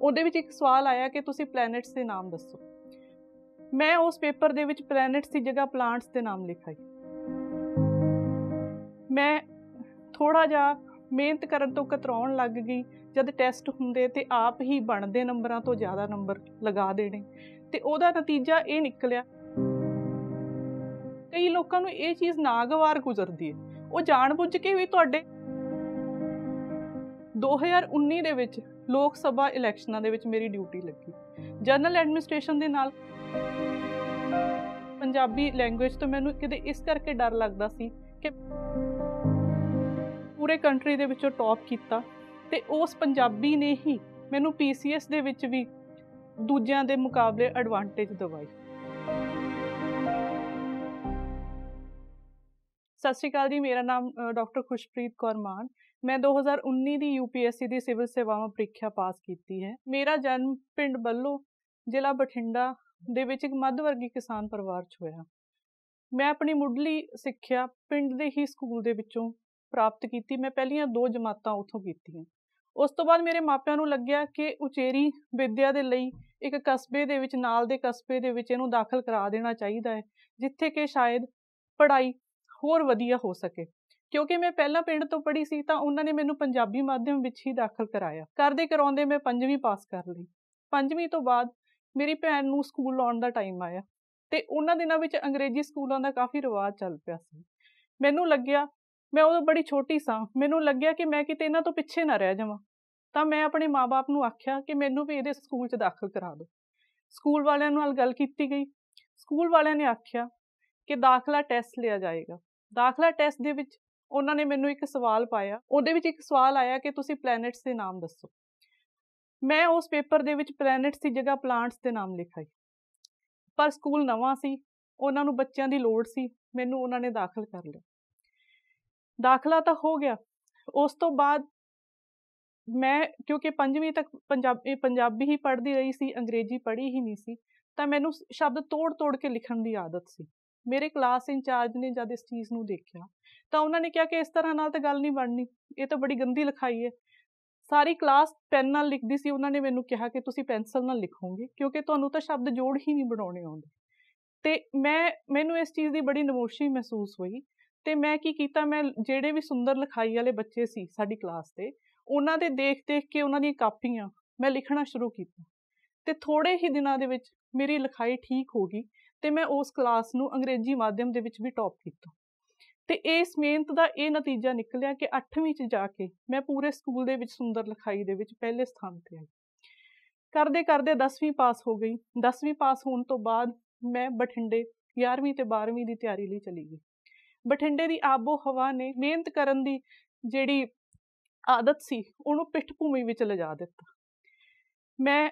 ਉਹਦੇ ਵਿੱਚ ਇੱਕ ਸਵਾਲ ਆਇਆ ਕਿ ਤੁਸੀਂ ਪਲੈਨਟਸ ਦੇ ਨਾਮ ਦੱਸੋ ਮੈਂ ਉਸ ਪੇਪਰ ਦੇ ਵਿੱਚ ਪਲੈਨਟਸ ਦੀ ਜਗ੍ਹਾ ਪਲਾਂਟਸ ਦੇ ਨਾਮ ਲਿਖਾਈ ਮੈਂ ਥੋੜਾ ਜਿਹਾ ਮਿਹਨਤ ਕਰਨ ਤੋਂ ਕਤਰਾਉਣ ਲੱਗ ਗਈ ਜਦ ਟੈਸਟ ਹੁੰਦੇ ਤੇ ਆਪ ਹੀ ਬਣਦੇ ਨੰਬਰਾਂ ਤੋਂ ਜ਼ਿਆਦਾ ਨੰਬਰ ਲਗਾ ਦੇਣੇ ਤੇ ਉਹਦਾ ਨਤੀਜਾ ਇਹ ਨਿਕਲਿਆ ਕਈ ਲੋਕਾਂ ਨੂੰ ਇਹ ਚੀਜ਼ ਨਾਗਵਾਰ ਗੁਜ਼ਰਦੀ ਹੈ ਉਹ ਜਾਣ ਬੁੱਝ ਕੇ ਵੀ ਤੁਹਾਡੇ 2019 ਦੇ ਵਿੱਚ ਲੋਕ ਸਭਾ ਇਲੈਕਸ਼ਨਾਂ ਦੇ ਵਿੱਚ ਮੇਰੀ ਡਿਊਟੀ ਲੱਗੀ ਜਨਰਲ ਐਡਮਿਨਿਸਟ੍ਰੇਸ਼ਨ ਦੇ ਨਾਲ ਪੰਜਾਬੀ ਲੈਂਗੁਏਜ ਤੋਂ ਮੈਨੂੰ ਕਿਤੇ ਇਸ ਕਰਕੇ ਡਰ ਲੱਗਦਾ ਸੀ ਕਿ ਪੂਰੇ ਕੰਟਰੀ ਦੇ ਵਿੱਚੋਂ ਟੌਪ ਕੀਤਾ ਤੇ ਉਸ ਪੰਜਾਬੀ ਨੇ ਹੀ ਮੈਨੂੰ ਪੀਸੀਐਸ ਦੇ ਵਿੱਚ ਵੀ ਦੂਜਿਆਂ ਦੇ ਮੁਕਾਬਲੇ ਐਡਵਾਂਟੇਜ ਦਵਾਈ ਸਤਿ ਸ਼੍ਰੀ ਅਕਾਲ ਜੀ ਮੇਰਾ ਨਾਮ ਡਾਕਟਰ ਖੁਸ਼ਪ੍ਰੀਤ ਕੌਰ ਮਾਨ ਮੈਂ 2019 ਦੀ ਯੂਪੀਐਸਸੀ ਦੀ ਸਿਵਲ ਸੇਵਾਵਾਂ ਪ੍ਰੀਖਿਆ ਪਾਸ ਕੀਤੀ ਹੈ ਮੇਰਾ ਜਨਮ ਪਿੰਡ ਬੱਲੋ ਜ਼ਿਲ੍ਹਾ ਬਠਿੰਡਾ ਦੇ ਵਿੱਚ ਇੱਕ ਮੱਧ ਵਰਗੀ ਕਿਸਾਨ ਪਰਿਵਾਰ 'ਚ ਹੋਇਆ ਮੈਂ ਆਪਣੀ ਮੁੱਢਲੀ ਸਿੱਖਿਆ ਪਿੰਡ ਦੇ ਹੀ ਸਕੂਲ ਦੇ ਵਿੱਚੋਂ ਪ੍ਰਾਪਤ ਕੀਤੀ ਮੈਂ ਪਹਿਲੀਆਂ ਦੋ ਜਮਾਤਾਂ ਉੱਥੋਂ ਕੀਤੀਆਂ ਉਸ ਤੋਂ ਬਾਅਦ ਮੇਰੇ ਮਾਪਿਆਂ ਨੂੰ ਲੱਗਿਆ ਕਿ ਉਚੇਰੀ ਵਿਦਿਆ ਦੇ ਲਈ ਇੱਕ ਕਸਬੇ ਦੇ ਵਿੱਚ ਨਾਲ ਦੇ ਕਸਬੇ ਦੇ ਵਿੱਚ ਇਹਨੂੰ ਦਾਖਲ ਕਰਾ ਦੇਣਾ ਚਾਹੀਦਾ ਹੈ ਜਿੱਥੇ ਕਿ ਸ਼ਾਇਦ ਪੜ੍ਹਾਈ ਹੋਰ ਵਧੀਆ ਹੋ ਸਕੇ ਕਿਉਂਕਿ ਮੈਂ ਪਹਿਲਾਂ ਪਿੰਡ ਤੋਂ ਪੜ੍ਹੀ ਸੀ ਤਾਂ ਉਹਨਾਂ ਨੇ ਮੈਨੂੰ ਪੰਜਾਬੀ ਮਾਧਿਅਮ ਵਿੱਚ ਹੀ ਦਾਖਲ ਕਰਾਇਆ ਕਰਦੇ ਕਰਾਉਂਦੇ ਮੈਂ 5ਵੀਂ ਪਾਸ ਕਰ ਲਈ 5ਵੀਂ ਤੋਂ ਬਾਅਦ ਮੇਰੀ ਭੈਣ ਨੂੰ ਸਕੂਲ ਲਾਉਣ ਦਾ ਟਾਈਮ ਆਇਆ ਤੇ ਉਹਨਾਂ ਦਿਨਾਂ ਵਿੱਚ ਅੰਗਰੇਜ਼ੀ ਸਕੂਲਾਂ ਦਾ ਕਾਫੀ ਰਿਵਾਜ ਚੱਲ ਪਿਆ ਸੀ ਮੈਨੂੰ ਲੱਗਿਆ ਮੈਂ ਉਦੋਂ ਬੜੀ ਛੋਟੀ ਸਾਂ ਮੈਨੂੰ ਲੱਗਿਆ ਕਿ ਮੈਂ ਕਿਤੇ ਇਹਨਾਂ ਤੋਂ ਪਿੱਛੇ ਨਾ ਰਹਿ ਜਾਵਾਂ ਤਾਂ ਮੈਂ ਆਪਣੇ ਮਾਪੇ ਨੂੰ ਆਖਿਆ ਕਿ ਮੈਨੂੰ ਵੀ ਇਹਦੇ ਸਕੂਲ 'ਚ ਦਾਖਲ ਕਰਾ ਦਿਓ ਸਕੂਲ ਵਾਲਿਆਂ ਨਾਲ ਗੱਲ ਕੀਤੀ ਗਈ ਸਕੂਲ ਵਾਲਿਆਂ ਨੇ ਆਖਿਆ ਕਿ ਦਾਖਲਾ ਟੈਸਟ ਲਿਆ ਜਾਏਗਾ ਦਾਖਲਾ ਟੈਸਟ ਦੇ ਵਿੱਚ ਉਹਨਾਂ ਨੇ ਮੈਨੂੰ ਇੱਕ ਸਵਾਲ ਪਾਇਆ ਉਹਦੇ ਵਿੱਚ ਇੱਕ ਸਵਾਲ ਆਇਆ ਕਿ ਤੁਸੀਂ ਪਲੈਨਟਸ ਦੇ ਨਾਮ ਦੱਸੋ ਮੈਂ ਉਸ ਪੇਪਰ ਦੇ ਵਿੱਚ ਪਲੈਨਟਸ ਦੀ ਜਗ੍ਹਾ ਪਲਾਂਟਸ ਦੇ ਨਾਮ ਲਿਖਾਈ ਪਰ ਸਕੂਲ ਨਵਾਂ ਸੀ ਉਹਨਾਂ ਨੂੰ ਬੱਚਿਆਂ ਦੀ ਲੋੜ ਸੀ ਮੈਨੂੰ ਉਹਨਾਂ ਨੇ ਦਾਖਲ ਕਰ ਲਿਆ ਦਾਖਲਾ ਤਾਂ ਹੋ ਗਿਆ ਉਸ ਤੋਂ ਬਾਅਦ ਮੈਂ ਕਿਉਂਕਿ 5ਵੀਂ ਤੱਕ ਪੰਜਾਬੀ ਪੰਜਾਬੀ ਹੀ ਪੜ੍ਹਦੀ ਰਹੀ ਸੀ ਅੰਗਰੇਜ਼ੀ ਪੜ੍ਹੀ ਹੀ ਨਹੀਂ ਸੀ ਤਾਂ ਮੈਨੂੰ ਸ਼ਬਦ ਤੋੜ ਤੋੜ ਕੇ ਲਿਖਣ ਦੀ ਆਦਤ ਸੀ ਮੇਰੇ ਕਲਾਸ ਇੰਚਾਰਜ ਨੇ ਜਦ ਇਸ ਚੀਜ਼ ਨੂੰ ਦੇਖਿਆ ਤਾਂ ਉਹਨਾਂ ਨੇ ਕਿਹਾ ਕਿ ਇਸ ਤਰ੍ਹਾਂ ਨਾਲ ਤਾਂ ਗੱਲ ਨਹੀਂ ਬਣਨੀ ਇਹ ਤਾਂ ਬੜੀ ਗੰਦੀ ਲਿਖਾਈ ਹੈ ਸਾਰੀ ਕਲਾਸ ਪੈਨ ਨਾਲ ਲਿਖਦੀ ਸੀ ਉਹਨਾਂ ਨੇ ਮੈਨੂੰ ਕਿਹਾ ਕਿ ਤੁਸੀਂ ਪੈਨਸਲ ਨਾਲ ਲਿਖੋਗੇ ਕਿਉਂਕਿ ਤੁਹਾਨੂੰ ਤਾਂ ਸ਼ਬਦ ਜੋੜ ਹੀ ਨਹੀਂ ਬਣਾਉਣੇ ਆਉਂਦੇ ਤੇ ਮੈਂ ਮੈਨੂੰ ਇਸ ਚੀਜ਼ ਦੀ ਬੜੀ ਨਮੋਸ਼ੀ ਮਹਿਸੂਸ ਹੋਈ ਤੇ ਮੈਂ ਕੀ ਕੀਤਾ ਮੈਂ ਜਿਹੜੇ ਵੀ ਸੁੰਦਰ ਲਿਖਾਈ ਵਾਲੇ ਬੱਚੇ ਸੀ ਸਾਡੀ ਕਲਾਸ ਦੇ ਉਹਨਾਂ ਦੇ ਦੇਖ-ਦੇਖ ਕੇ ਉਹਨਾਂ ਦੀਆਂ ਕਾਪੀਆਂ ਮੈਂ ਲਿਖਣਾ ਸ਼ੁਰੂ ਕੀਤਾ ਤੇ ਥੋੜੇ ਹੀ ਦਿਨਾਂ ਦੇ ਵਿੱਚ ਮੇਰੀ ਲਿਖਾਈ ਠੀਕ ਹੋ ਗਈ ਤੇ ਮੈਂ ਉਸ ਕਲਾਸ ਨੂੰ ਅੰਗਰੇਜ਼ੀ ਮਾਧਿਅਮ ਦੇ ਵਿੱਚ ਵੀ ਟੌਪ ਕੀਤਾ ਤੇ ਇਸ ਮਿਹਨਤ ਦਾ ਇਹ ਨਤੀਜਾ ਨਿਕਲਿਆ ਕਿ 8ਵੀਂ ਚ ਜਾ ਕੇ ਮੈਂ ਪੂਰੇ ਸਕੂਲ ਦੇ ਵਿੱਚ ਸੁੰਦਰ ਲਿਖਾਈ ਦੇ ਵਿੱਚ ਪਹਿਲੇ ਸਥਾਨ ਤੇ ਆਈ ਕਰਦੇ ਕਰਦੇ 10ਵੀਂ ਪਾਸ ਹੋ ਗਈ 10ਵੀਂ ਪਾਸ ਹੋਣ ਤੋਂ ਬਾਅਦ ਮੈਂ ਬਠਿੰਡੇ 11ਵੀਂ ਤੇ 12ਵੀਂ ਦੀ ਤਿਆਰੀ ਲਈ ਚਲੀ ਗਈ ਬਠਿੰਡੇ ਦੀ ਆਬੋ ਹਵਾ ਨੇ ਮਿਹਨਤ ਕਰਨ ਦੀ ਜਿਹੜੀ ਆਦਤ ਸੀ ਉਹਨੂੰ ਪਿੱਠ ਭੂਮੀ ਵਿੱਚ ਲਿਜਾ ਦਿੱਤਾ ਮੈਂ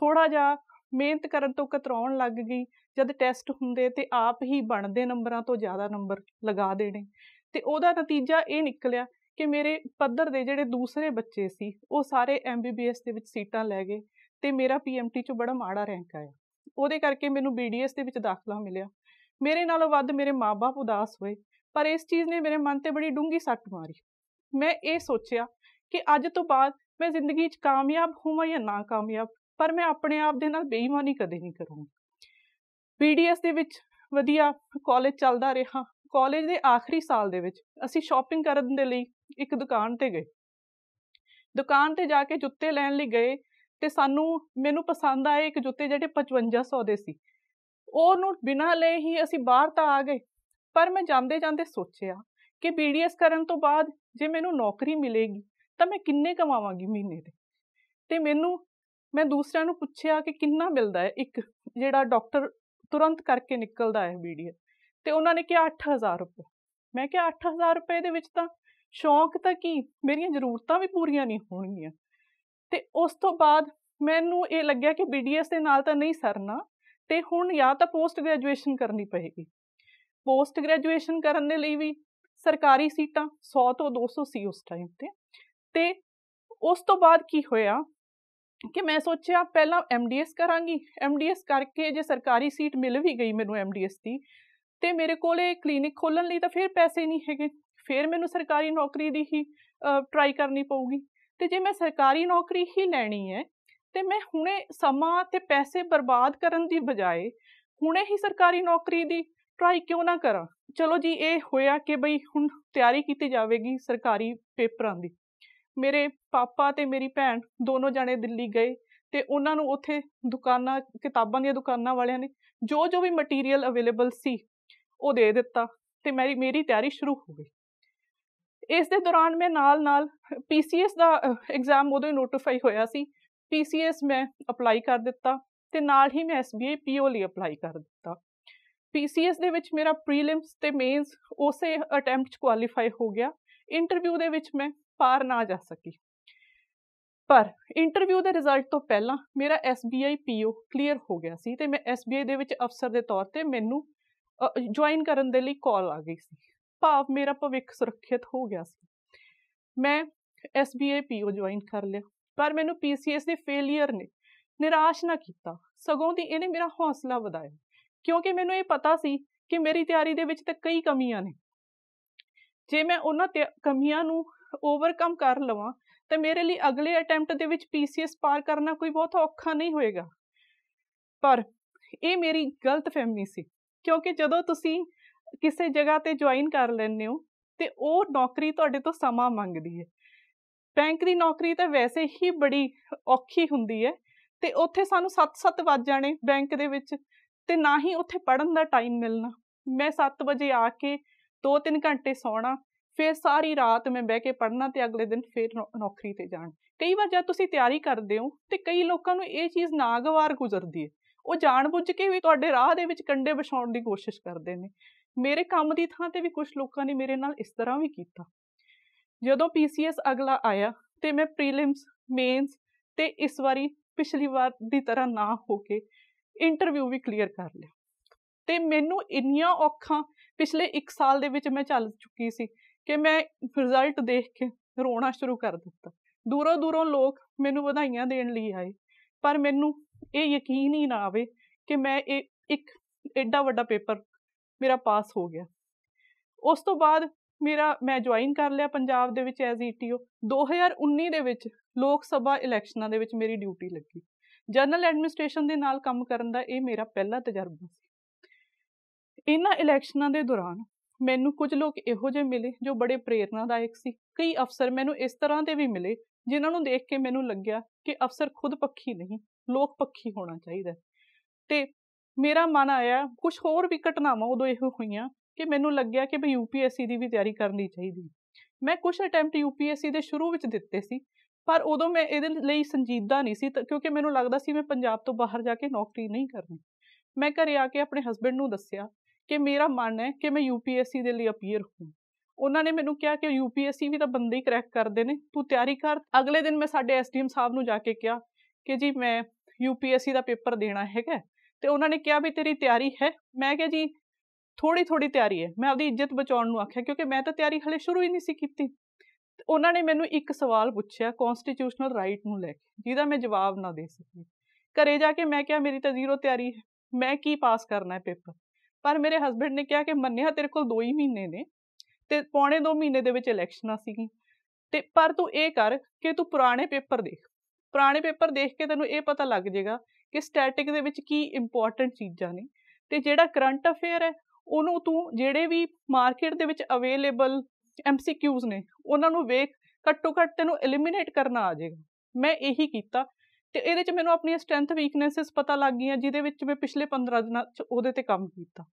ਥੋੜਾ ਜਿਹਾ ਮਿਹਨਤ ਕਰਨ ਤੋਂ ਕਤਰਾਉਣ ਲੱਗ ਗਈ ਜਦ ਟੈਸਟ ਹੁੰਦੇ ਤੇ ਆਪ ਹੀ ਬਣਦੇ ਨੰਬਰਾਂ ਤੋਂ ਜ਼ਿਆਦਾ ਨੰਬਰ ਲਗਾ ਦੇਣੇ ਤੇ ਉਹਦਾ ਨਤੀਜਾ ਇਹ ਨਿਕਲਿਆ ਕਿ ਮੇਰੇ ਪੱਧਰ ਦੇ ਜਿਹੜੇ ਦੂਸਰੇ ਬੱਚੇ ਸੀ ਉਹ ਸਾਰੇ ਐਮਬੀਬੀਐਸ ਦੇ ਵਿੱਚ ਸੀਟਾਂ ਲੈ ਗਏ ਤੇ ਮੇਰਾ ਪੀਐਮਟੀ ਚ ਬੜਾ ਮਾੜਾ ਰੈਂਕ ਆਇਆ ਉਹਦੇ ਕਰਕੇ ਮੈਨੂੰ ਬੀਡੀਐਸ ਦੇ ਵਿੱਚ ਦਾਖਲਾ ਮਿਲਿਆ ਮੇਰੇ ਨਾਲੋਂ ਵੱਧ ਮੇਰੇ ਮਾਪੇ ਉਦਾਸ ਹੋਏ ਪਰ ਇਸ ਚੀਜ਼ ਨੇ ਮੇਰੇ ਮਨ ਤੇ ਬੜੀ ਡੂੰਗੀ ਸੱਟ ਮਾਰੀ ਮੈਂ ਇਹ ਸੋਚਿਆ ਕਿ ਅੱਜ ਤੋਂ ਬਾਅਦ ਮੈਂ ਜ਼ਿੰਦਗੀ 'ਚ ਕਾਮਯਾਬ ਹੋਵਾਂ ਜਾਂ ਨਾਕਾਮਯਾਬ ਪਰ ਮੈਂ ਆਪਣੇ ਆਪ ਦੇ ਨਾਲ ਬੇਈਮਾਨੀ ਕਦੇ ਨਹੀਂ ਕਰੂੰਗਾ ਪੀਡੀਐਸ ਦੇ ਵਿੱਚ ਵਧੀਆ ਕਾਲਜ ਚੱਲਦਾ ਰਿਹਾ ਕਾਲਜ ਦੇ ਆਖਰੀ ਸਾਲ ਦੇ ਵਿੱਚ ਅਸੀਂ ਸ਼ਾਪਿੰਗ ਕਰਨ ਦੇ ਲਈ ਇੱਕ ਦੁਕਾਨ ਤੇ ਗਏ ਦੁਕਾਨ ਤੇ ਜਾ ਕੇ ਜੁੱਤੇ ਲੈਣ ਲਈ ਗਏ ਤੇ ਸਾਨੂੰ ਮੈਨੂੰ ਪਸੰਦ ਆਏ ਇੱਕ ਜੁੱਤੇ ਜਿਹੜੇ 5500 ਦੇ ਸੀ ਉਹ ਨੂੰ ਬਿਨਾਂ ਲਏ ਹੀ ਅਸੀਂ ਬਾਹਰ ਤਾਂ ਆ ਗਏ ਪਰ ਮੈਂ ਜਾਂਦੇ ਜਾਂਦੇ ਸੋਚਿਆ ਕਿ ਪੀਡੀਐਸ ਕਰਨ ਤੋਂ ਬਾਅਦ ਜੇ ਮੈਨੂੰ ਨੌਕਰੀ ਮਿਲੇਗੀ ਤਾਂ ਮੈਂ ਕਿੰਨੇ ਕਮਾਵਾਂਗੀ ਮਹੀਨੇ ਦੇ ਤੇ ਮੈਨੂੰ ਮੈਂ ਦੂਸਰਿਆਂ ਨੂੰ ਪੁੱਛਿਆ ਕਿ ਕਿੰਨਾ ਮਿਲਦਾ ਹੈ ਇੱਕ ਜਿਹੜਾ ਡਾਕਟਰ ਤੁਰੰਤ ਕਰਕੇ ਨਿਕਲਦਾ ਹੈ ਵੀਡੀਓ ਤੇ ਉਹਨਾਂ ਨੇ ਕਿਹਾ 8000 ਰੁਪਏ ਮੈਂ ਕਿਹਾ 8000 ਰੁਪਏ ਦੇ ਵਿੱਚ ਤਾਂ ਸ਼ੌਂਕ ਤਾਂ ਕੀ ਮੇਰੀਆਂ ਜ਼ਰੂਰਤਾਂ ਵੀ ਪੂਰੀਆਂ ਨਹੀਂ ਹੋਣਗੀਆਂ ਤੇ ਉਸ ਤੋਂ ਬਾਅਦ ਮੈਨੂੰ ਇਹ ਲੱਗਿਆ ਕਿ ਬੀਡੀਐਸ ਦੇ ਨਾਲ ਤਾਂ ਨਹੀਂ ਸਰਨਾ ਤੇ ਹੁਣ ਜਾਂ ਤਾਂ ਪੋਸਟ ਗ੍ਰੈਜੂਏਸ਼ਨ ਕਰਨੀ ਪਵੇਗੀ ਪੋਸਟ ਗ੍ਰੈਜੂਏਸ਼ਨ ਕਰਨ ਦੇ ਲਈ ਵੀ ਸਰਕਾਰੀ ਸੀਟਾਂ 100 ਤੋਂ 200 ਸੀ ਉਸ ਟਾਈਮ ਤੇ ਤੇ ਉਸ ਤੋਂ ਬਾਅਦ ਕੀ ਹੋਇਆ ਕਿ ਮੈਂ ਸੋਚਿਆ ਪਹਿਲਾਂ ਐਮਡੀਐਸ ਕਰਾਂਗੀ ਐਮਡੀਐਸ ਕਰਕੇ ਜੇ ਸਰਕਾਰੀ ਸੀਟ ਮਿਲ ਵੀ ਗਈ ਮੈਨੂੰ ਐਮਡੀਐਸ ਦੀ ਤੇ ਮੇਰੇ ਕੋਲੇ ਕਲੀਨਿਕ ਖੋਲਣ ਲਈ ਤਾਂ ਫਿਰ ਪੈਸੇ ਨਹੀਂ ਹੈਗੇ ਫਿਰ ਮੈਨੂੰ ਸਰਕਾਰੀ ਨੌਕਰੀ ਦੀ ਹੀ ਟਰਾਈ ਕਰਨੀ ਪਊਗੀ ਤੇ ਜੇ ਮੈਂ ਸਰਕਾਰੀ ਨੌਕਰੀ ਹੀ ਲੈਣੀ ਹੈ ਤੇ ਮੈਂ ਹੁਣੇ ਸਮਾਂ ਤੇ ਪੈਸੇ ਬਰਬਾਦ ਕਰਨ ਦੀ ਬਜਾਏ ਹੁਣੇ ਹੀ ਸਰਕਾਰੀ ਨੌਕਰੀ ਦੀ ਟਰਾਈ ਕਿਉਂ ਨਾ ਕਰਾਂ ਚਲੋ ਜੀ ਇਹ ਹੋਇਆ ਕਿ ਬਈ ਹੁਣ ਤਿਆਰੀ ਕੀਤੀ ਜਾਵੇਗੀ ਸਰਕਾਰੀ ਪੇਪਰਾਂ ਦੀ ਮੇਰੇ ਪਾਪਾ ਤੇ ਮੇਰੀ ਭੈਣ ਦੋਨੋਂ ਜਾਣੇ ਦਿੱਲੀ ਗਏ ਤੇ ਉਹਨਾਂ ਨੂੰ ਉੱਥੇ ਦੁਕਾਨਾਂ ਕਿਤਾਬਾਂ ਦੀਆਂ ਦੁਕਾਨਾਂ ਵਾਲਿਆਂ ਨੇ ਜੋ ਜੋ ਵੀ ਮਟੀਰੀਅਲ ਅਵੇਲੇਬਲ ਸੀ ਉਹ ਦੇ ਦਿੱਤਾ ਤੇ ਮੇਰੀ ਮੇਰੀ ਤਿਆਰੀ ਸ਼ੁਰੂ ਹੋ ਗਈ ਇਸ ਦੇ ਦੌਰਾਨ ਮੈਂ ਨਾਲ-ਨਾਲ ਪੀਸੀਐਸ ਦਾ ਐਗਜ਼ਾਮ ਉਦੋਂ ਹੀ ਨੋਟੀਫਾਈ ਹੋਇਆ ਸੀ ਪੀਸੀਐਸ ਮੈਂ ਅਪਲਾਈ ਕਰ ਦਿੱਤਾ ਤੇ ਨਾਲ ਹੀ ਮੈਂ ਐਸਬੀਏ ਪੀਓ ਲਈ ਅਪਲਾਈ ਕਰ ਦਿੱਤਾ ਪੀਸੀਐਸ ਦੇ ਵਿੱਚ ਮੇਰਾ ਪ੍ਰੀਲਿਮਸ ਤੇ ਮੇਨਸ ਉਸੇ ਅਟੈਂਪਟ ਚ ਕੁਆਲੀਫਾਈ ਹੋ ਗਿਆ ਇੰਟਰਵਿਊ ਦੇ ਵਿੱਚ ਮੈਂ ਪਾਰ ਨਾ ਜਾ ਸਕੀ ਪਰ ਇੰਟਰਵਿਊ ਦੇ ਰਿਜ਼ਲਟ ਤੋਂ ਪਹਿਲਾਂ ਮੇਰਾ SBI ਪੀਓ ਕਲੀਅਰ ਹੋ ਗਿਆ ਸੀ ਤੇ ਮੈਂ SBI ਦੇ ਵਿੱਚ ਅਫਸਰ ਦੇ ਤੌਰ ਤੇ ਮੈਨੂੰ ਜੁਆਇਨ ਕਰਨ ਦੇ ਲਈ ਕਾਲ ਆ ਗਈ ਸੀ ਭਾਵ ਮੇਰਾ ਭਵਿੱਖ ਸੁਰੱਖਿਅਤ ਹੋ ਗਿਆ ਸੀ ਮੈਂ SBI ਪੀਓ ਜੁਆਇਨ ਕਰ ਲਿਆ ਪਰ ਮੈਨੂੰ PCS ਦੇ ਫੇਲਿਅਰ ਨੇ ਨਿਰਾਸ਼ ਨਾ ਕੀਤਾ ਸਗੋਂ ਦੀ ਇਹਨੇ ਮੇਰਾ ਹੌਸਲਾ ਵਧਾਇਆ ਕਿਉਂਕਿ ਮੈਨੂੰ ਇਹ ਪਤਾ ਸੀ ਕਿ ਮੇਰੀ ਤਿਆਰੀ ਦੇ ਵਿੱਚ ਤਾਂ ਕਈ ਕਮੀਆਂ ਨੇ ਜੇ ਮੈਂ ਉਹਨਾਂ ਕਮੀਆਂ ਨੂੰ ਓਵਰਕਮ ਕਰ ਲਵਾਂ ਤੇ ਮੇਰੇ ਲਈ ਅਗਲੇ ਅਟੈਂਪਟ ਦੇ ਵਿੱਚ ਪੀਸੀਐਸ ਪਾਰ ਕਰਨਾ ਕੋਈ ਬਹੁਤ ਔਖਾ ਨਹੀਂ ਹੋਏਗਾ ਪਰ ਇਹ ਮੇਰੀ ਗਲਤ ਫਹਿਮੀ ਸੀ ਕਿਉਂਕਿ ਜਦੋਂ ਤੁਸੀਂ ਕਿਸੇ ਜਗ੍ਹਾ ਤੇ ਜੁਆਇਨ ਕਰ ਲੈਂਦੇ ਹੋ ਤੇ ਉਹ ਨੌਕਰੀ ਤੁਹਾਡੇ ਤੋਂ ਸਮਾਂ ਮੰਗਦੀ ਹੈ ਬੈਂਕ ਦੀ ਨੌਕਰੀ ਤਾਂ ਵੈਸੇ ਹੀ ਬੜੀ ਔਖੀ ਹੁੰਦੀ ਹੈ ਤੇ ਉੱਥੇ ਸਾਨੂੰ 7-7 ਵਜੇ ਜਾਣੇ ਬੈਂਕ ਦੇ ਵਿੱਚ ਤੇ ਨਾ ਹੀ ਉੱਥੇ ਪੜਨ ਦਾ ਟਾਈਮ ਮਿਲਣਾ ਮੈਂ 7 ਵਜੇ ਆ ਕੇ 2-3 ਘੰਟੇ ਸੌਣਾ ਫਿਰ ਸਾਰੀ ਰਾਤ ਮੈਂ ਬਹਿ ਕੇ ਪੜਨਾ ਤੇ ਅਗਲੇ ਦਿਨ ਫਿਰ ਨੌਕਰੀ ਤੇ ਜਾਣ ਕਈ ਵਾਰ ਜਦ ਤੁਸੀਂ ਤਿਆਰੀ ਕਰਦੇ ਹੋ ਤੇ ਕਈ ਲੋਕਾਂ ਨੂੰ ਇਹ ਚੀਜ਼ ਨਾਗਵਾਰ ਗੁਜ਼ਰਦੀ ਹੈ ਉਹ ਜਾਣਬੁੱਝ ਕੇ ਵੀ ਤੁਹਾਡੇ ਰਾਹ ਦੇ ਵਿੱਚ ਕੰਡੇ ਵਿਛਾਉਣ ਦੀ ਕੋਸ਼ਿਸ਼ ਕਰਦੇ ਨੇ ਮੇਰੇ ਕੰਮ ਦੀ ਥਾਂ ਤੇ ਵੀ ਕੁਝ ਲੋਕਾਂ ਨੇ ਮੇਰੇ ਨਾਲ ਇਸ ਤਰ੍ਹਾਂ ਵੀ ਕੀਤਾ ਜਦੋਂ ਪੀਸੀਐਸ ਅਗਲਾ ਆਇਆ ਤੇ ਮੈਂ ਪ੍ਰੀਲਿਮਸ ਮੇਨਸ ਤੇ ਇਸ ਵਾਰੀ ਪਿਛਲੀ ਵਾਰ ਦੀ ਤਰ੍ਹਾਂ ਨਾ ਹੋ ਕੇ ਇੰਟਰਵਿਊ ਵੀ ਕਲੀਅਰ ਕਰ ਲਿਆ ਤੇ ਮੈਨੂੰ ਇੰਨੀਆਂ ਔਖਾਂ ਪਿਛਲੇ 1 ਸਾਲ ਦੇ ਵਿੱਚ ਮੈਂ ਚੱਲ ਚੁੱਕੀ ਸੀ ਕਿ ਮੈਂ ਰਿਜ਼ਲਟ ਦੇਖ ਕੇ ਰੋਣਾ ਸ਼ੁਰੂ ਕਰ ਦਿੱਤਾ ਦੂਰੋਂ ਦੂਰੋਂ ਲੋਕ ਮੈਨੂੰ ਵਧਾਈਆਂ ਦੇਣ ਲਈ ਆਏ ਪਰ ਮੈਨੂੰ ਇਹ ਯਕੀਨ ਹੀ ਨਾ ਆਵੇ ਕਿ ਮੈਂ ਇਹ ਇੱਕ ਐਡਾ ਵੱਡਾ ਪੇਪਰ ਮੇਰਾ ਪਾਸ ਹੋ ਗਿਆ ਉਸ ਤੋਂ ਬਾਅਦ ਮੇਰਾ ਮੈਂ ਜੁਆਇਨ ਕਰ ਲਿਆ ਪੰਜਾਬ ਦੇ ਵਿੱਚ ਐਜ਼ ਈਟੀਓ 2019 ਦੇ ਵਿੱਚ ਲੋਕ ਸਭਾ ਇਲੈਕਸ਼ਨਾਂ ਦੇ ਵਿੱਚ ਮੇਰੀ ਡਿਊਟੀ ਲੱਗੀ ਜਨਰਲ ਐਡਮਿਨਿਸਟ੍ਰੇਸ਼ਨ ਦੇ ਨਾਲ ਕੰਮ ਕਰਨ ਦਾ ਇਹ ਮੇਰਾ ਪਹਿਲਾ ਤਜਰਬਾ ਸੀ ਇਹਨਾਂ ਇਲੈਕਸ਼ਨਾਂ ਦੇ ਦੌਰਾਨ ਮੈਨੂੰ ਕੁਝ ਲੋਕ ਇਹੋ ਜਿਹੇ ਮਿਲੇ ਜੋ ਬੜੇ ਪ੍ਰੇਰਣਾਦਾਇਕ ਸੀ ਕਈ ਅਫਸਰ ਮੈਨੂੰ ਇਸ ਤਰ੍ਹਾਂ ਦੇ ਵੀ ਮਿਲੇ ਜਿਨ੍ਹਾਂ ਨੂੰ ਦੇਖ ਕੇ ਮੈਨੂੰ ਲੱਗਿਆ ਕਿ ਅਫਸਰ ਖੁਦ ਪੱਖੀ ਨਹੀਂ ਲੋਕ ਪੱਖੀ ਹੋਣਾ ਚਾਹੀਦਾ ਤੇ ਮੇਰਾ ਮਨ ਆਇਆ ਕੁਝ ਹੋਰ ਵੀ ਘਟਨਾਵਾਂ ਉਦੋਂ ਇਹੋ ਹੋਈਆਂ ਕਿ ਮੈਨੂੰ ਲੱਗਿਆ ਕਿ ਮੈਂ ਯੂਪੀਐਸਸੀ ਦੀ ਵੀ ਤਿਆਰੀ ਕਰਨੀ ਚਾਹੀਦੀ ਮੈਂ ਕੁਝ ਅਟੈਂਪਟ ਯੂਪੀਐਸਸੀ ਦੇ ਸ਼ੁਰੂ ਵਿੱਚ ਦਿੱਤੇ ਸੀ ਪਰ ਉਦੋਂ ਮੈਂ ਇਹਦੇ ਲਈ ਸੰਜੀਦਾ ਨਹੀਂ ਸੀ ਕਿਉਂਕਿ ਮੈਨੂੰ ਲੱਗਦਾ ਸੀ ਮੈਂ ਪੰਜਾਬ ਤੋਂ ਬਾਹਰ ਜਾ ਕੇ ਨੌਕਰੀ ਨਹੀਂ ਕਰਨੀ ਮੈਂ ਘਰੇ ਆ ਕੇ ਆਪਣੇ ਹਸਬੰਡ ਨੂੰ ਦੱਸਿਆ ਕਿ ਮੇਰਾ ਮਨ ਹੈ ਕਿ ਮੈਂ ਯੂਪੀਐਸਸੀ ਦੇ ਲਈ ਅਪੀਅਰ ਹੂੰ ਉਹਨਾਂ ਨੇ ਮੈਨੂੰ ਕਿਹਾ ਕਿ ਯੂਪੀਐਸਸੀ ਵੀ ਤਾਂ ਬੰਦੇ ਹੀ ਕਰੈਕ ਕਰਦੇ ਨੇ ਤੂੰ ਤਿਆਰੀ ਕਰ ਅਗਲੇ ਦਿਨ ਮੈਂ ਸਾਡੇ ਐਸਟੀਐਮ ਸਾਹਿਬ ਨੂੰ ਜਾ ਕੇ ਕਿਹਾ ਕਿ ਜੀ ਮੈਂ ਯੂਪੀਐਸਸੀ ਦਾ ਪੇਪਰ ਦੇਣਾ ਹੈਗਾ ਤੇ ਉਹਨਾਂ ਨੇ ਕਿਹਾ ਵੀ ਤੇਰੀ ਤਿਆਰੀ ਹੈ ਮੈਂ ਕਿਹਾ ਜੀ ਥੋੜੀ ਥੋੜੀ ਤਿਆਰੀ ਹੈ ਮੈਂ ਆਪਦੀ ਇੱਜ਼ਤ ਬਚਾਉਣ ਨੂੰ ਆਖਿਆ ਕਿਉਂਕਿ ਮੈਂ ਤਾਂ ਤਿਆਰੀ ਹਲੇ ਸ਼ੁਰੂ ਹੀ ਨਹੀਂ ਸੀ ਕੀਤੀ ਉਹਨਾਂ ਨੇ ਮੈਨੂੰ ਇੱਕ ਸਵਾਲ ਪੁੱਛਿਆ ਕਨਸਟੀਟਿਊਸ਼ਨਲ ਰਾਈਟ ਨੂੰ ਲੈ ਕੇ ਜਿਹਦਾ ਮੈਂ ਜਵਾਬ ਨਾ ਦੇ ਸਕੀ ਘਰੇ ਜਾ ਕੇ ਮੈਂ ਕਿਹਾ ਮੇਰੀ ਤਾਂ ਜ਼ੀਰੋ ਤਿਆਰੀ ਹੈ ਮੈਂ ਕੀ ਪਾਸ ਕਰਨਾ ਹੈ ਪੇਪਰ ਪਰ ਮੇਰੇ ਹਸਬੰਡ ਨੇ ਕਿਹਾ ਕਿ ਮੰਨਿਆ ਤੇਰੇ ਕੋਲ 2 ਹੀ ਮਹੀਨੇ ਨੇ ਤੇ ਪੌਣੇ 2 ਮਹੀਨੇ ਦੇ ਵਿੱਚ ਆ ਸੀਗੀ ਤੇ ਪਰ ਤੂੰ ਇਹ ਕਰ ਕਿ ਤੂੰ ਪੁਰਾਣੇ ਪੇਪਰ ਦੇਖ ਪੁਰਾਣੇ ਪੇਪਰ ਦੇਖ ਕੇ ਤੈਨੂੰ ਇਹ ਪਤਾ ਲੱਗ ਜਾਏਗਾ ਕਿ ਸਟੈਟਿਕ ਦੇ ਵਿੱਚ ਕੀ ਇੰਪੋਰਟੈਂਟ ਚੀਜ਼ਾਂ ਨੇ ਤੇ ਜਿਹੜਾ ਕਰੰਟ ਅਫੇਅਰ ਹੈ ਉਹਨੂੰ ਤੂੰ ਜਿਹੜੇ ਵੀ ਮਾਰਕੀਟ ਦੇ ਵਿੱਚ ਅਵੇਲੇਬਲ ਐਮਸੀਕਿਊਜ਼ ਨੇ ਉਹਨਾਂ ਨੂੰ ਵੇਖ ਘੱਟੋ ਘੱਟ ਤੈਨੂੰ ਐਲੀਮੀਨੇਟ ਕਰਨਾ ਆ ਜਾਏਗਾ ਮੈਂ ਇਹੀ ਕੀਤਾ ਤੇ ਇਹਦੇ 'ਚ ਮੈਨੂੰ ਆਪਣੀਆਂ ਸਟਰੈਂਥ ਵੀਕਨੈਸਸ ਪਤਾ ਲੱਗ ਗਈਆਂ ਜਿਹਦੇ ਵਿੱਚ ਮੈਂ ਪਿਛਲੇ 15 ਦਿਨਾਂ 'ਚ ਉਹਦੇ ਤੇ ਕੰਮ ਕੀਤਾ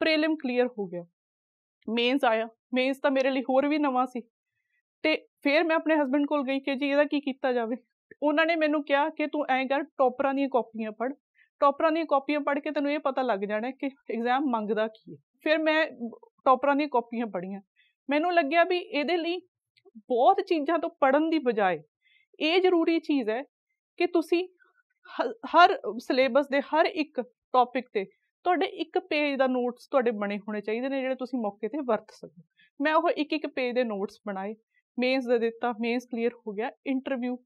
ਪ੍ਰੀਲਿਮ ਕਲੀਅਰ ਹੋ ਗਿਆ ਮੇਨਸ ਆਇਆ ਮੇਨਸ ਤਾਂ ਮੇਰੇ ਲਈ ਹੋਰ ਵੀ ਨਵਾਂ ਸੀ ਤੇ ਫਿਰ ਮੈਂ ਆਪਣੇ ਹਸਬੰਡ ਕੋਲ ਗਈ ਕਿ ਜੀ ਇਹਦਾ ਕੀ ਕੀਤਾ ਜਾਵੇ ਉਹਨਾਂ ਨੇ ਮੈਨੂੰ ਕਿਹਾ ਕਿ ਤੂੰ ਐਂ ਕਰ ਟੋਪਰਾਂ ਦੀਆਂ ਕਾਪੀਆਂ ਪੜ੍ਹ ਟੋਪਰਾਂ ਦੀਆਂ ਕਾਪੀਆਂ ਪੜ੍ਹ ਕੇ ਤੈਨੂੰ ਇਹ ਪਤਾ ਲੱਗ ਜਾਣਾ ਕਿ ਐਗਜ਼ਾਮ ਮੰਗਦਾ ਕੀ ਹੈ ਫਿਰ ਮੈਂ ਟੋਪਰਾਂ ਦੀਆਂ ਕਾਪੀਆਂ ਪੜ੍ਹੀਆਂ ਮੈਨੂੰ ਲੱਗਿਆ ਵੀ ਇਹਦੇ ਲਈ ਬਹੁਤ ਚੀਜ਼ਾਂ ਤੋਂ ਪੜਨ ਦੀ ਬਜਾਏ ਇਹ ਜ਼ਰੂਰੀ ਚੀਜ਼ ਹੈ ਕਿ ਤੁਸੀਂ ਹਰ ਸਿਲੇਬਸ ਦੇ ਹਰ ਇੱਕ ਟੌਪਿਕ ਤੇ ਤੁਹਾਡੇ ਇੱਕ ਪੇਜ ਦਾ ਨੋਟਸ ਤੁਹਾਡੇ ਬਣੇ ਹੋਣੇ ਚਾਹੀਦੇ ਨੇ ਜਿਹੜੇ ਤੁਸੀਂ ਮੌਕੇ ਤੇ ਵਰਤ ਸਕੋ ਮੈਂ ਉਹ ਇੱਕ ਇੱਕ ਪੇਜ ਦੇ ਨੋਟਸ ਬਣਾਏ ਮੇਨਸ ਦੇ ਦਿੱਤਾ ਮੇਨਸ ਕਲੀਅਰ ਹੋ ਗਿਆ ਇੰਟਰਵਿਊ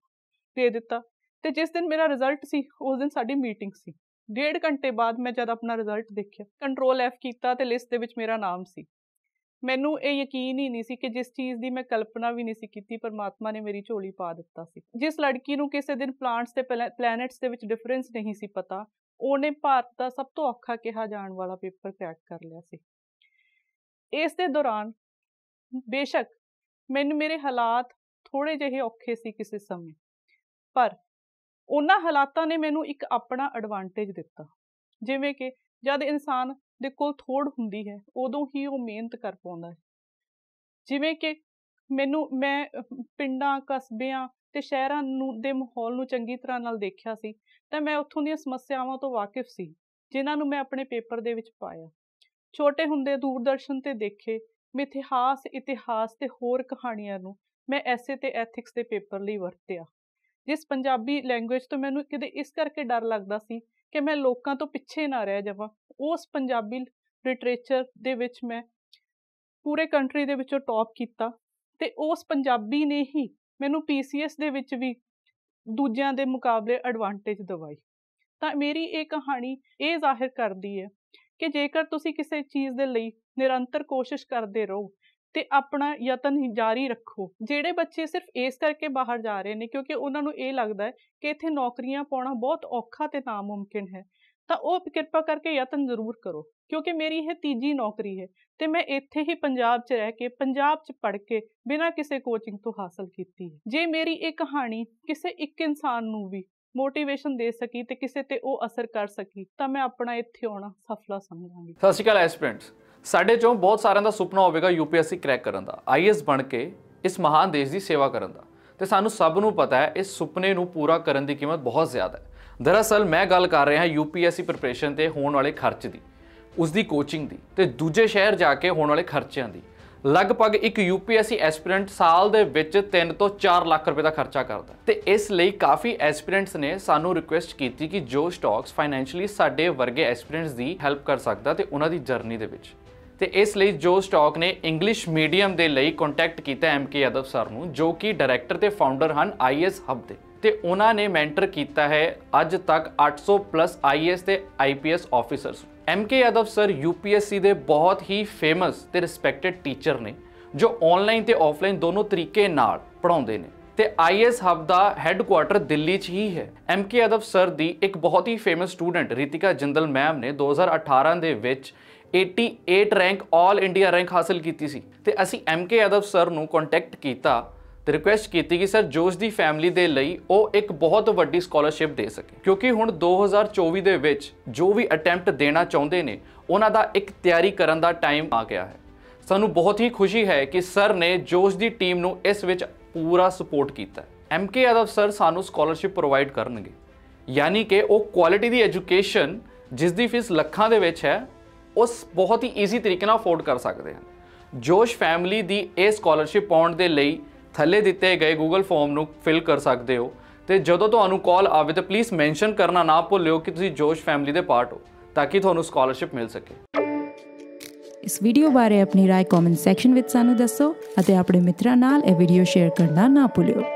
ਦੇ ਦਿੱਤਾ ਤੇ ਜਿਸ ਦਿਨ ਮੇਰਾ ਰਿਜ਼ਲਟ ਸੀ ਉਸ ਦਿਨ ਸਾਡੀ ਮੀਟਿੰਗ ਸੀ ਡੇਢ ਘੰਟੇ ਬਾਅਦ ਮੈਂ ਜਦ ਆਪਣਾ ਰਿਜ਼ਲਟ ਦੇਖਿਆ ਕੰਟਰੋਲ ਐਫ ਕੀਤਾ ਤੇ ਲਿਸਟ ਦੇ ਵਿੱਚ ਮੇਰਾ ਨਾਮ ਸੀ ਮੈਨੂੰ ਇਹ ਯਕੀਨ ਹੀ ਨਹੀਂ ਸੀ ਕਿ ਜਿਸ ਚੀਜ਼ ਦੀ ਮੈਂ ਕਲਪਨਾ ਵੀ ਨਹੀਂ ਸੀ ਕੀਤੀ ਪਰਮਾਤਮਾ ਨੇ ਮੇਰੀ ਝੋਲੀ ਪਾ ਦਿੱਤਾ ਸੀ ਜਿਸ ਲੜਕੀ ਨੂੰ ਕਿਸੇ ਦਿਨ ਪਲਾਂਟਸ ਤੇ ਪਲੈਨਟਸ ਦੇ ਵਿੱਚ ਡਿਫਰੈਂਸ ਨਹੀਂ ਸੀ ਪਤਾ ਉਹਨੇ ਭਾਰਤ ਦਾ ਸਭ ਤੋਂ ਔਖਾ ਕਿਹਾ ਜਾਣ ਵਾਲਾ ਪੇਪਰ ਕ੍ਰੈਕ ਕਰ ਲਿਆ ਸੀ ਇਸ ਦੇ ਦੌਰਾਨ ਬੇਸ਼ੱਕ ਮੈਨੂੰ ਮੇਰੇ ਹਾਲਾਤ ਥੋੜੇ ਜਿਹੇ ਔਖੇ ਸੀ ਕਿਸੇ ਸਮੇਂ ਪਰ ਉਹਨਾਂ ਹਾਲਾਤਾਂ ਨੇ ਮੈਨੂੰ ਇੱਕ ਆਪਣਾ ਐਡਵਾਂਟੇਜ ਦਿੱਤਾ ਜਿਵੇਂ ਕਿ ਜਦ ਇਨਸਾਨ ਦੇ ਕੋਲ ਥੋੜ ਹੁੰਦੀ ਹੈ ਉਦੋਂ ਹੀ ਉਹ ਮਿਹਨਤ ਕਰ ਪਾਉਂਦਾ ਹੈ ਜਿਵੇਂ ਕਿ ਮੈਨੂੰ ਮੈਂ ਪਿੰਡਾਂ ਕਸਬਿਆਂ ਤੇ ਸ਼ਹਿਰਾਂ ਨੂੰ ਦੇ ਮਾਹੌਲ ਨੂੰ ਚੰਗੀ ਤਰ੍ਹਾਂ ਨਾਲ ਦੇਖਿਆ ਸੀ ਤਾਂ ਮੈਂ ਉੱਥੋਂ ਦੀਆਂ ਸਮੱਸਿਆਵਾਂ ਤੋਂ ਵਾਕਿਫ ਸੀ ਜਿਨ੍ਹਾਂ ਨੂੰ ਮੈਂ ਆਪਣੇ ਪੇਪਰ ਦੇ ਵਿੱਚ ਪਾਇਆ ਛੋਟੇ ਹੁੰਦੇ ਦੂਰਦਰਸ਼ਨ ਤੇ ਦੇਖੇ ਮਿਥਿਹਾਸ ਇਤਿਹਾਸ ਤੇ ਹੋਰ ਕਹਾਣੀਆਂ ਨੂੰ ਮੈਂ ਐਸੇ ਤੇ ਐਥਿਕਸ ਦੇ ਪੇਪਰ ਲਈ ਵਰਤਿਆ ਜਿਸ ਪੰਜਾਬੀ ਲੈਂਗੁਏਜ ਤੋਂ ਮੈਨੂੰ ਕਿਤੇ ਇਸ ਕਰਕੇ ਡਰ ਲੱਗਦਾ ਸੀ ਕਿ ਮੈਂ ਲੋਕਾਂ ਤੋਂ ਪਿੱਛੇ ਨਾ ਰਹਿ ਜਾਵਾਂ ਉਸ ਪੰਜਾਬੀ ਲਿਟਰੇਚਰ ਦੇ ਵਿੱਚ ਮੈਂ ਪੂਰੇ ਕੰਟਰੀ ਦੇ ਵਿੱਚੋਂ ਟੌਪ ਕੀਤਾ ਤੇ ਉਸ ਪੰਜਾਬੀ ਨੇ ਹੀ ਮੈਨੂੰ ਪੀਸੀਐਸ ਦੇ ਵਿੱਚ ਵੀ ਦੂਜਿਆਂ ਦੇ ਮੁਕਾਬਲੇ ਐਡਵਾਂਟੇਜ ਦਵਾਈ ਤਾਂ ਮੇਰੀ ਇਹ ਕਹਾਣੀ ਇਹ ਜ਼ਾਹਿਰ ਕਰਦੀ ਹੈ ਕਿ ਜੇਕਰ ਤੁਸੀਂ ਕਿਸੇ ਚੀਜ਼ ਦੇ ਲਈ ਨਿਰੰਤਰ ਕੋਸ਼ਿਸ਼ ਕਰਦੇ ਰਹੋ ਤੇ ਆਪਣਾ ਯਤਨ ਜਾਰੀ ਰੱਖੋ ਜਿਹੜੇ ਬੱਚੇ ਸਿਰਫ ਇਸ ਕਰਕੇ ਬਾਹਰ ਜਾ ਰਹੇ ਨੇ ਕਿਉਂਕਿ ਉਹਨਾਂ ਨੂੰ ਇਹ ਲੱਗਦਾ ਹੈ ਕਿ ਇੱਥੇ ਨੌਕਰੀਆਂ ਪਾਉਣਾ ਬਹੁਤ ਔਖਾ ਤੇ ਨਾ ਮੁਮਕਿਨ ਹੈ ਤਾਂ ਉਹ ਕਿਰਪਾ ਕਰਕੇ ਯਤਨ ਜ਼ਰੂਰ ਕਰੋ ਕਿਉਂਕਿ ਮੇਰੀ ਇਹ ਤੀਜੀ ਨੌਕਰੀ ਹੈ ਤੇ ਮੈਂ ਇੱਥੇ ਹੀ ਪੰਜਾਬ 'ਚ ਰਹਿ ਕੇ ਪੰਜਾਬ 'ਚ ਪੜ੍ਹ ਕੇ ਬਿਨਾਂ ਕਿਸੇ ਕੋਚਿੰਗ ਤੋਂ ਹਾਸਲ ਕੀਤੀ ਹੈ ਜੇ ਮੇਰੀ ਇਹ ਕਹਾਣੀ ਕਿਸੇ ਇੱਕ ਇਨਸਾਨ ਨੂੰ ਵੀ ਮੋਟੀਵੇਸ਼ਨ ਦੇ ਸਕੀ ਤੇ ਕਿਸੇ ਤੇ ਉਹ ਅਸਰ ਕਰ ਸਕੀ ਤਾਂ ਮੈਂ ਆਪਣਾ ਇੱਥੇ ਆਉਣਾ ਸਫਲਾ ਸਮਝਾਂਗੀ ਸਤਿ ਸ਼੍ਰੀ ਅਕਾਲ ਐਸਪੀਰੈਂਟਸ ਸਾਡੇ ਚੋਂ ਬਹੁਤ ਸਾਰਿਆਂ ਦਾ ਸੁਪਨਾ ਹੋਵੇਗਾ ਯੂਪੀਐਸਸੀ ਕ੍ਰੈਕ ਕਰਨ ਦਾ ਆਈਐਸ ਬਣ ਕੇ ਇਸ ਮਹਾਨ ਦੇਸ਼ ਦੀ ਸੇਵਾ ਕਰਨ ਦਾ ਤੇ ਸਾਨੂੰ ਸਭ ਨੂੰ ਪਤਾ ਹੈ ਇਸ ਸੁਪਨੇ ਨੂੰ ਪੂਰਾ ਕਰਨ ਦੀ ਕੀਮਤ ਬਹੁਤ ਜ਼ਿਆਦਾ ਹੈ ਦਰਅਸਲ ਮੈਂ ਗੱਲ ਕਰ ਰਿਹਾ ਹਾਂ ਯੂਪੀਐਸਸੀ ਪ੍ਰਿਪਰੇਸ਼ਨ ਤੇ ਹੋਣ ਵਾਲੇ ਖਰਚ ਦੀ ਉਸ ਦੀ ਕੋਚਿੰਗ ਦੀ ਤੇ ਦੂਜੇ ਸ਼ਹਿਰ ਜਾ ਕੇ ਹੋਣ ਵਾਲੇ ਖਰਚਿਆਂ ਦੀ ਲਗਭਗ ਇੱਕ ਯੂਪੀਐਸਸੀ ਐਸਪੀਰੈਂਟ ਸਾਲ ਦੇ ਵਿੱਚ 3 ਤੋਂ 4 ਲੱਖ ਰੁਪਏ ਦਾ ਖਰਚਾ ਕਰਦਾ ਤੇ ਇਸ ਲਈ ਕਾਫੀ ਐਸਪੀਰੈਂਟਸ ਨੇ ਸਾਨੂੰ ਰਿਕੁਐਸਟ ਕੀਤੀ ਕਿ ਜੋ ਸਟਾਕਸ ਫਾਈਨੈਂਸ਼ੀਅਲੀ ਸਾਡੇ ਵਰਗੇ ਐਸਪੀਰੈਂਟਸ ਦੀ ਹੈਲਪ ਕਰ ਸਕਦਾ ਤੇ ਉਹਨਾਂ ਦੀ ਜਰਨੀ ਦੇ ਵਿੱਚ ਤੇ ਇਸ ਲਈ ਜੋ ਸਟਾਕ ਨੇ ਇੰਗਲਿਸ਼ ਮੀਡੀਅਮ ਦੇ ਲਈ ਕੰਟੈਕਟ ਕੀਤਾ ਐਮਕੇ ਯਾਦਵ ਸਰ ਨੂੰ ਜੋ ਕਿ ਡਾਇਰੈਕਟਰ ਤੇ ਫਾਊਂਡਰ ਹਨ ਆਈਐਸ ਹਬ ਦੇ ਤੇ ਉਹਨਾਂ ਨੇ ਮੈਂਟਰ ਕੀਤਾ ਹੈ ਅੱਜ ਤੱਕ 800 ਪਲੱਸ ਆਈਐਸ ਤੇ IPS officers MK Yadav sir UPSC ਦੇ ਬਹੁਤ ਹੀ ਫੇਮਸ ਤੇ ਰਿਸਪੈਕਟਡ ਟੀਚਰ ਨੇ ਜੋ ਆਨਲਾਈਨ ਤੇ ਆਫਲਾਈਨ ਦੋਨੋਂ ਤਰੀਕੇ ਨਾਲ ਪੜਾਉਂਦੇ ਨੇ ਤੇ ਆਈਐਸ ਹਬ ਦਾ ਹੈੱਡਕੁਆਰਟਰ ਦਿੱਲੀ 'ਚ ਹੀ ਹੈ ਐਮਕੇ ਯਾਦਵ ਸਰ ਦੀ ਇੱਕ ਬਹੁਤ ਹੀ famous student Ritika Jindal ma'am ਨੇ 2018 ਦੇ ਵਿੱਚ 88 ਰੈਂਕ 올 ਇੰਡੀਆ ਰੈਂਕ ਹਾਸਲ ਕੀਤੀ ਸੀ ਤੇ ਅਸੀਂ ਐਮਕੇ ਯਾਦਵ ਸਰ ਨੂੰ ਕੰਟੈਕਟ ਕੀਤਾ ਤੇ ਰਿਕੁਐਸਟ ਕੀਤੀ ਕਿ ਸਰ ਜੋਸ਼ ਦੀ ਫੈਮਿਲੀ ਦੇ ਲਈ ਉਹ ਇੱਕ ਬਹੁਤ ਵੱਡੀ ਸਕਾਲਰਸ਼ਿਪ ਦੇ ਸਕੇ ਕਿਉਂਕਿ ਹੁਣ 2024 ਦੇ ਵਿੱਚ ਜੋ ਵੀ ਅਟੈਂਪਟ ਦੇਣਾ ਚਾਹੁੰਦੇ ਨੇ ਉਹਨਾਂ ਦਾ ਇੱਕ ਤਿਆਰੀ ਕਰਨ ਦਾ ਟਾਈਮ ਆ ਗਿਆ ਹੈ ਸਾਨੂੰ ਬਹੁਤ ਹੀ ਖੁਸ਼ੀ ਹੈ ਕਿ ਸਰ ਨੇ ਜੋਸ਼ ਦੀ ਟੀਮ ਨੂੰ ਇਸ ਵਿੱਚ ਪੂਰਾ ਸਪੋਰਟ ਕੀਤਾ ਐਮ ਕੇ ਯਾਦਵ ਸਰ ਸਾਨੂੰ ਸਕਾਲਰਸ਼ਿਪ ਪ੍ਰੋਵਾਈਡ ਕਰਨਗੇ ਯਾਨੀ ਕਿ ਉਹ ਕੁਆਲਿਟੀ ਦੀ ਐਜੂਕੇਸ਼ਨ ਜਿਸ ਦੀ ਫੀਸ ਲੱਖਾਂ ਦੇ ਵਿੱਚ ਹੈ ਉਸ ਬਹੁਤ ਹੀ ਈਜ਼ੀ ਤਰੀਕੇ ਨਾਲ ਅਫੋਰਡ ਕਰ ਸਕਦੇ ਹਨ ਜੋਸ਼ ਫੈਮਿਲੀ ਦੀ ਇਹ ਸਕਾਲਰਸ਼ਿਪ ਪਾਉਣ ਦੇ ਲਈ ਥੱਲੇ ਦਿੱਤੇ ਗਏ Google ਫਾਰਮ ਨੂੰ ਫਿਲ ਕਰ ਸਕਦੇ ਹੋ ਤੇ ਜਦੋਂ ਤੁਹਾਨੂੰ ਕਾਲ ਆਵੇ ਤਾਂ ਪਲੀਜ਼ ਮੈਂਸ਼ਨ ਕਰਨਾ ਨਾ ਭੁੱਲਿਓ ਕਿ ਤੁਸੀਂ ਜੋਸ਼ ਫੈਮਿਲੀ ਦੇ ਪਾਰਟ ਹੋ ਤਾਂ ਕਿ ਤੁਹਾਨੂੰ ਸਕਾਲਰਸ਼ਿਪ ਮਿਲ ਸਕੇ ਇਸ ਵੀਡੀਓ ਬਾਰੇ ਆਪਣੀ رائے ਕਮੈਂਟ ਸੈਕਸ਼ਨ ਵਿੱਚ ਸਾਨੂੰ ਦੱਸੋ ਅਤੇ ਆਪਣੇ ਮਿੱਤਰਾਂ ਨਾਲ ਇਹ ਵੀਡੀਓ ਸ਼ੇਅਰ ਕਰਨਾ ਨਾ ਭੁੱਲਿਓ